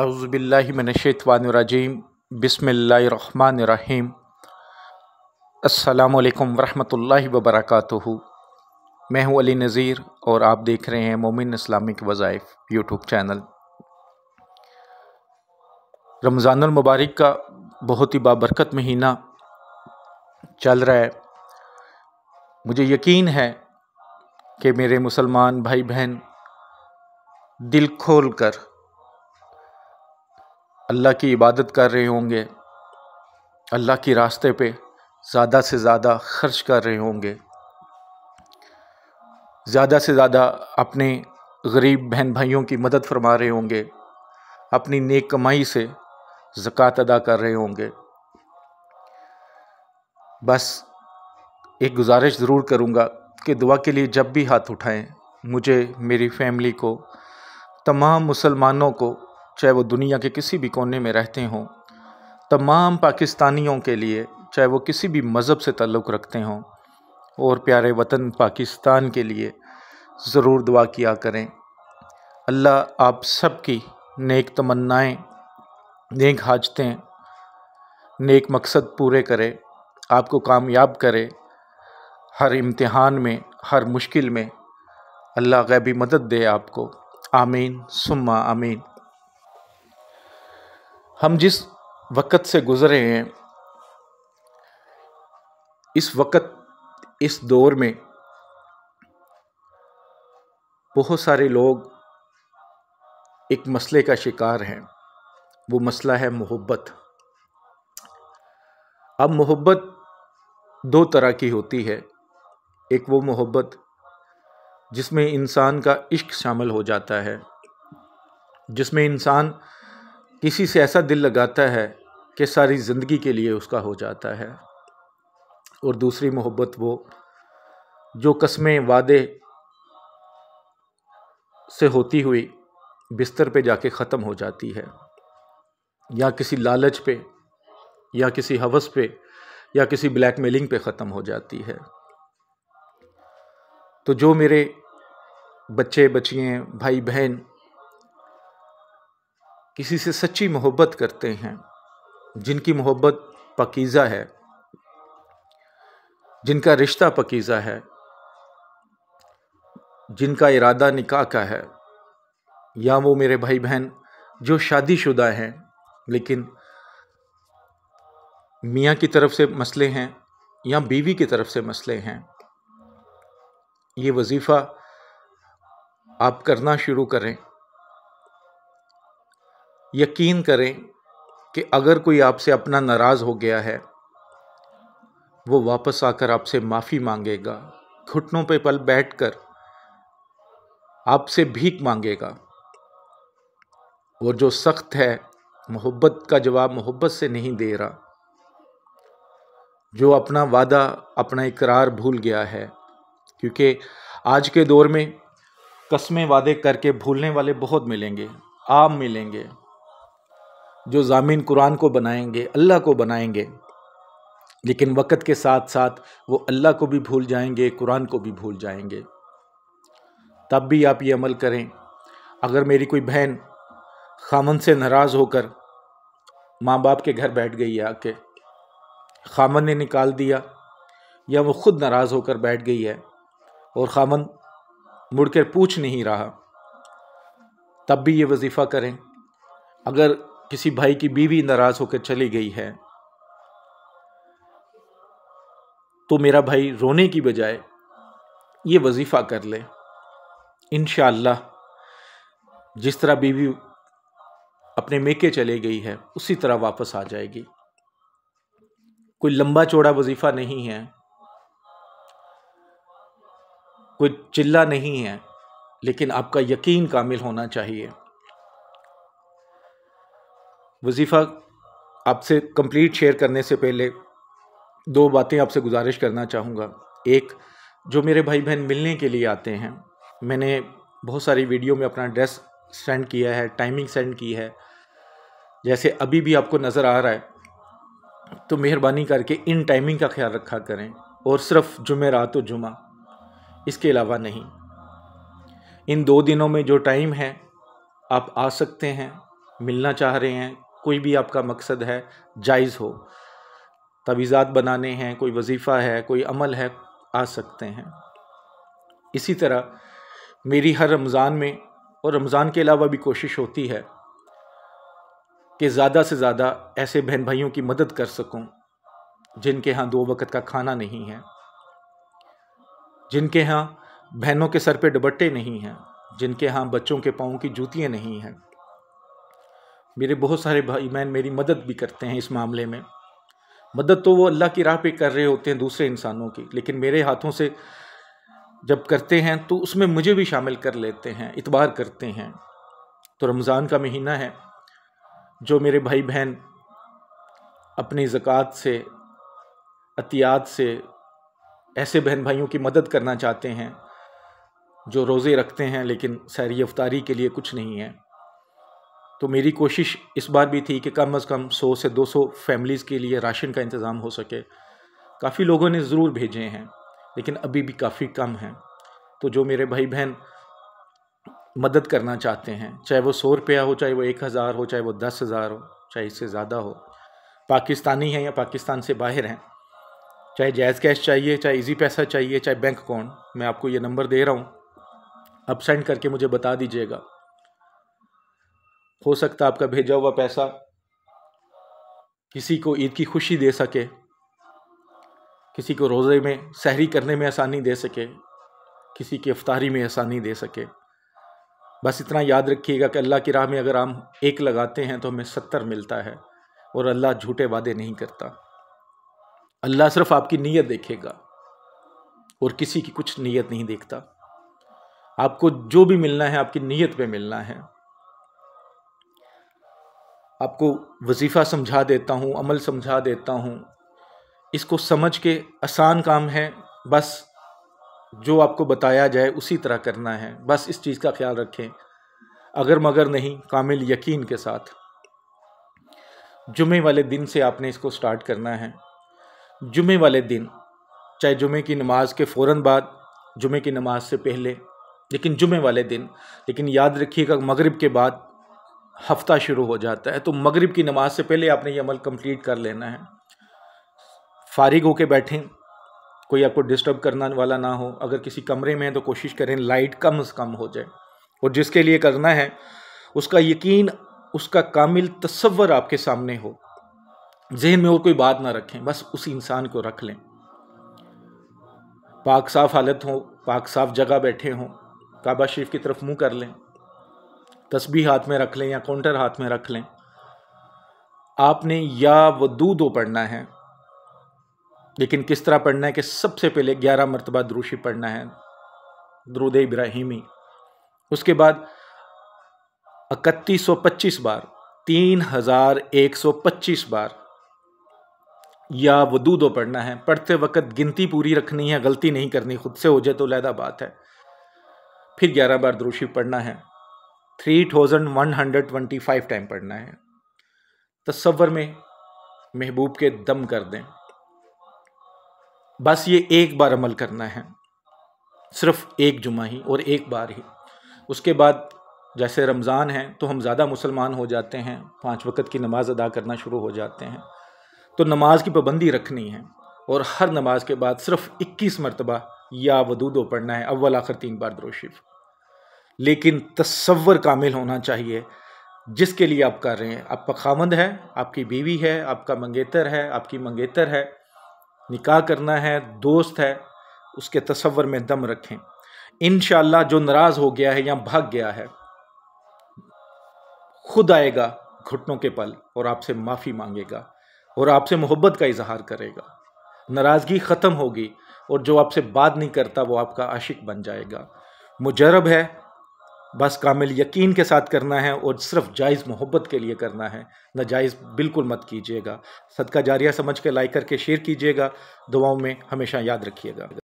अज़बिल्लिमिनशवानरजीम बसमीम अल्लाम वरहमल वबरक मैं हूँ अली नज़ीर और आप देख रहे हैं मोमिन इस्लामिक वज़ाइफ यूट्यूब चैनल रमज़ानमबारक का बहुत ही बाबरकत महीना चल रहा है मुझे यकीन है कि मेरे मुसलमान भाई बहन दिल खोल कर अल्लाह की इबादत कर रहे होंगे अल्लाह के रास्ते पे ज़्यादा से ज़्यादा खर्च कर रहे होंगे ज़्यादा से ज़्यादा अपने गरीब बहन भाइयों की मदद फरमा रहे होंगे अपनी नेक कमाई से ज़क़़त अदा कर रहे होंगे बस एक गुजारिश ज़रूर करूँगा कि दुआ के लिए जब भी हाथ उठाएं मुझे मेरी फैमिली को तमाम मुसलमानों को चाहे वो दुनिया के किसी भी कोने में रहते हों तमाम पाकिस्तानियों के लिए चाहे वो किसी भी मज़हब से ताल्लुक़ रखते हों और प्यारे वतन पाकिस्तान के लिए ज़रूर दुआ किया करें अल्लाह आप सब की नेक तमन्नाएं नेक हाजतें नेक मकसद पूरे करे आपको कामयाब करे हर इम्तिहान में हर मुश्किल में अल्लाह गैबी मदद दे आपको आमीन सुम्मा आमीन हम जिस वक़्त से गुज़रे हैं इस वक़्त इस दौर में बहुत सारे लोग एक मसले का शिकार हैं वो मसला है मोहब्बत अब मोहब्बत दो तरह की होती है एक वो मोहब्बत जिसमें इंसान का इश्क शामिल हो जाता है जिसमें इंसान किसी से ऐसा दिल लगाता है कि सारी ज़िंदगी के लिए उसका हो जाता है और दूसरी मोहब्बत वो जो कस्में वादे से होती हुई बिस्तर पे जाके ख़त्म हो जाती है या किसी लालच पे या किसी हवस पे या किसी ब्लैक मेलिंग पे ख़त्म हो जाती है तो जो मेरे बच्चे बच्चियाँ भाई बहन किसी से सच्ची मोहब्बत करते हैं जिनकी मोहब्बत पकीज़ा है जिनका रिश्ता पकीज़ा है जिनका इरादा निकाह का है या वो मेरे भाई बहन जो शादीशुदा हैं लेकिन मियाँ की तरफ से मसले हैं या बीवी की तरफ से मसले हैं ये वजीफ़ा आप करना शुरू करें यकीन करें कि अगर कोई आपसे अपना नाराज़ हो गया है वो वापस आकर आपसे माफ़ी मांगेगा घुटनों पे पल बैठकर आपसे भीख मांगेगा वो जो सख्त है मोहब्बत का जवाब मोहब्बत से नहीं दे रहा जो अपना वादा अपना इकरार भूल गया है क्योंकि आज के दौर में कस्में वादे करके भूलने वाले बहुत मिलेंगे आम मिलेंगे जो जामीन कुरान को बनाएंगे अल्लाह को बनाएंगे लेकिन वक़्त के साथ साथ वो अल्लाह को भी भूल जाएंगे कुरान को भी भूल जाएंगे तब भी आप ये अमल करें अगर मेरी कोई बहन खामन से नाराज़ होकर माँ बाप के घर बैठ गई है आके खामन ने निकाल दिया या वो ख़ुद नाराज़ होकर बैठ गई है और खामन मुड़कर पूछ नहीं रहा तब भी ये वजीफ़ा करें अगर किसी भाई की बीवी नाराज होकर चली गई है तो मेरा भाई रोने की बजाय ये वजीफ़ा कर ले इन जिस तरह बीवी अपने मेके चले गई है उसी तरह वापस आ जाएगी कोई लंबा चौड़ा वजीफ़ा नहीं है कोई चिल्ला नहीं है लेकिन आपका यकीन कामिल होना चाहिए वजीफ़ा आपसे कंप्लीट शेयर करने से पहले दो बातें आपसे गुजारिश करना चाहूँगा एक जो मेरे भाई बहन मिलने के लिए आते हैं मैंने बहुत सारी वीडियो में अपना ड्रेस सेंड किया है टाइमिंग सेंड की है जैसे अभी भी आपको नज़र आ रहा है तो मेहरबानी करके इन टाइमिंग का ख्याल रखा करें और सिर्फ जुमे रात और जुमा इसके अलावा नहीं इन दो दिनों में जो टाइम है आप आ सकते हैं मिलना चाह रहे हैं कोई भी आपका मकसद है जायज़ हो तवीज़ात बनाने हैं कोई वजीफ़ा है कोई अमल है आ सकते हैं इसी तरह मेरी हर रमज़ान में और रमज़ान के अलावा भी कोशिश होती है कि ज़्यादा से ज़्यादा ऐसे बहन भाइयों की मदद कर सकूं जिनके यहाँ दो वक़्त का खाना नहीं है जिनके यहाँ बहनों के सर पे दुपट्टे नहीं हैं जिनके यहाँ बच्चों के पाँव की जूतियाँ नहीं हैं मेरे बहुत सारे भाई बहन मेरी मदद भी करते हैं इस मामले में मदद तो वो अल्लाह की राह पे कर रहे होते हैं दूसरे इंसानों की लेकिन मेरे हाथों से जब करते हैं तो उसमें मुझे भी शामिल कर लेते हैं इतबार करते हैं तो रमज़ान का महीना है जो मेरे भाई बहन अपनी ज़क़़त से अतियात से ऐसे बहन भाइयों की मदद करना चाहते हैं जो रोज़े रखते हैं लेकिन सैरी अफ्तारी के लिए कुछ नहीं है तो मेरी कोशिश इस बार भी थी कि कम अज़ कम 100 से 200 फैमिलीज़ के लिए राशन का इंतज़ाम हो सके काफ़ी लोगों ने ज़रूर भेजे हैं लेकिन अभी भी काफ़ी कम हैं तो जो मेरे भाई बहन मदद करना चाहते हैं चाहे वो सौ रुपया हो चाहे वो एक हज़ार हो चाहे वो दस हज़ार हो चाहे इससे ज़्यादा हो पाकिस्तानी हैं या पाकिस्तान से बाहर हैं चाहे जायज़ कैश चाहिए चाहे इजी पैसा चाहिए चाहे बैंक अकाउंट मैं आपको ये नंबर दे रहा हूँ आप सेंड करके मुझे बता दीजिएगा हो सकता आपका भेजा हुआ पैसा किसी को ईद की खुशी दे सके किसी को रोज़े में सहरी करने में आसानी दे सके किसी की अफ्तारी में आसानी दे सके बस इतना याद रखिएगा कि अल्लाह की राह में अगर हम एक लगाते हैं तो हमें सत्तर मिलता है और अल्लाह झूठे वादे नहीं करता अल्लाह सिर्फ आपकी नीयत देखेगा और किसी की कुछ नीयत नहीं देखता आपको जो भी मिलना है आपकी नीयत पे मिलना है आपको वजीफ़ा समझा देता हूँ अमल समझा देता हूँ इसको समझ के आसान काम है बस जो आपको बताया जाए उसी तरह करना है बस इस चीज़ का ख्याल रखें अगर मगर नहीं कामिल यकीन के साथ जुमे वाले दिन से आपने इसको स्टार्ट करना है जुमे वाले दिन चाहे जुमे की नमाज के फ़ौर बाद जुमे की नमाज से पहले लेकिन जुमे वाले दिन लेकिन याद रखिएगा मगरिब के बाद हफ्ता शुरू हो जाता है तो मगरिब की नमाज से पहले आपने ये अमल कंप्लीट कर लेना है फारिग होके बैठें कोई आपको डिस्टर्ब करने वाला ना हो अगर किसी कमरे में है तो कोशिश करें लाइट कम अज़ कम हो जाए और जिसके लिए करना है उसका यकीन उसका कामिल तस्वर आपके सामने हो जहन में और कोई बात ना रखें बस उस इंसान को रख लें पाक साफ हालत हो पाक साफ जगह बैठे हों काबा शरीफ की तरफ मुंह कर लें तस्बी हाथ में रख लें या काउंटर हाथ में रख लें आपने या दो पढ़ना है लेकिन किस तरह पढ़ना है कि सबसे पहले ग्यारह मरतबा द्रूशी पढ़ना है द्रुद इब्राहिमी उसके बाद इकतीस सौ पच्चीस बार तीन हज़ार एक सौ पच्चीस बार या दो पढ़ना है पढ़ते वक्त गिनती पूरी रखनी है गलती नहीं करनी खुद से हो जाए तो लहदा बात है फिर ग्यारह बार द्रोशी पढ़ना है three thousand one hundred twenty five time पढ़ना है तस्वर में महबूब के दम कर दें बस ये एक बार अमल करना है सिर्फ एक जुमा ही और एक बार ही उसके बाद जैसे रमज़ान है तो हम ज़्यादा मुसलमान हो जाते हैं पाँच वक्त की नमाज़ अदा करना शुरू हो जाते हैं तो नमाज की पाबंदी रखनी है और हर नमाज के बाद सिर्फ इक्कीस मरतबा या वदूदो पढ़ना है अव्वल आखिर तीन बार दरोशिफ़ लेकिन तस्वर कामिल होना चाहिए जिसके लिए आप कर रहे हैं आपका खामंद है आपकी बीवी है आपका मंगेतर है आपकी मंगेतर है निकाह करना है दोस्त है उसके तस्वर में दम रखें इन जो नाराज़ हो गया है या भाग गया है खुद आएगा घुटनों के पल और आपसे माफ़ी मांगेगा और आपसे मोहब्बत का इजहार करेगा नाराज़गी ख़त्म होगी और जो आपसे बात नहीं करता वो आपका आशिक बन जाएगा मुजरब है बस कामिल यकीन के साथ करना है और सिर्फ जायज़ मोहब्बत के लिए करना है नाजायज़ बिल्कुल मत कीजिएगा सदका जारिया समझ के लाइक करके शेयर कीजिएगा दुआओं में हमेशा याद रखिएगा